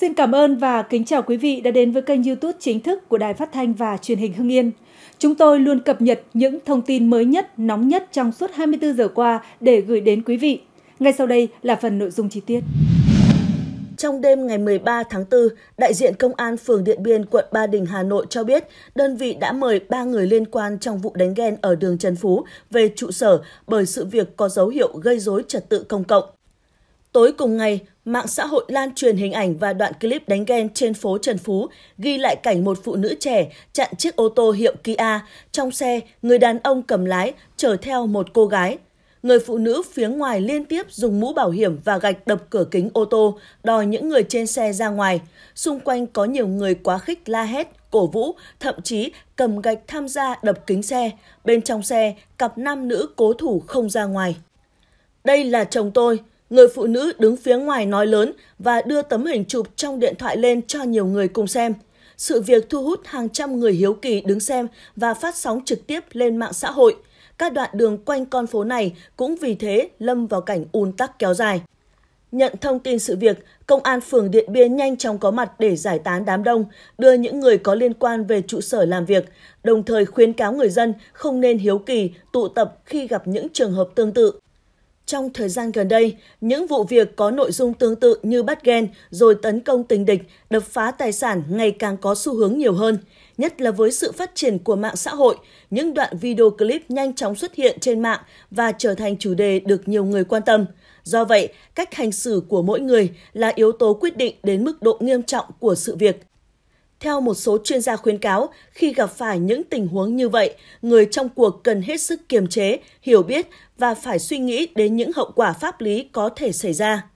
Xin cảm ơn và kính chào quý vị đã đến với kênh YouTube chính thức của Đài Phát thanh và Truyền hình Hưng Yên. Chúng tôi luôn cập nhật những thông tin mới nhất, nóng nhất trong suốt 24 giờ qua để gửi đến quý vị. Ngay sau đây là phần nội dung chi tiết. Trong đêm ngày 13 tháng 4, đại diện Công an phường Điện Biên, quận Ba Đình, Hà Nội cho biết đơn vị đã mời 3 người liên quan trong vụ đánh ghen ở đường Trần Phú về trụ sở bởi sự việc có dấu hiệu gây rối trật tự công cộng. Tối cùng ngày, mạng xã hội lan truyền hình ảnh và đoạn clip đánh ghen trên phố Trần Phú ghi lại cảnh một phụ nữ trẻ chặn chiếc ô tô hiệu Kia. Trong xe, người đàn ông cầm lái chở theo một cô gái. Người phụ nữ phía ngoài liên tiếp dùng mũ bảo hiểm và gạch đập cửa kính ô tô, đòi những người trên xe ra ngoài. Xung quanh có nhiều người quá khích la hét, cổ vũ, thậm chí cầm gạch tham gia đập kính xe. Bên trong xe, cặp nam nữ cố thủ không ra ngoài. Đây là chồng tôi, Người phụ nữ đứng phía ngoài nói lớn và đưa tấm hình chụp trong điện thoại lên cho nhiều người cùng xem. Sự việc thu hút hàng trăm người hiếu kỳ đứng xem và phát sóng trực tiếp lên mạng xã hội. Các đoạn đường quanh con phố này cũng vì thế lâm vào cảnh ùn tắc kéo dài. Nhận thông tin sự việc, Công an phường Điện Biên nhanh chóng có mặt để giải tán đám đông, đưa những người có liên quan về trụ sở làm việc, đồng thời khuyến cáo người dân không nên hiếu kỳ, tụ tập khi gặp những trường hợp tương tự. Trong thời gian gần đây, những vụ việc có nội dung tương tự như bắt ghen rồi tấn công tình địch, đập phá tài sản ngày càng có xu hướng nhiều hơn. Nhất là với sự phát triển của mạng xã hội, những đoạn video clip nhanh chóng xuất hiện trên mạng và trở thành chủ đề được nhiều người quan tâm. Do vậy, cách hành xử của mỗi người là yếu tố quyết định đến mức độ nghiêm trọng của sự việc. Theo một số chuyên gia khuyến cáo, khi gặp phải những tình huống như vậy, người trong cuộc cần hết sức kiềm chế, hiểu biết và phải suy nghĩ đến những hậu quả pháp lý có thể xảy ra.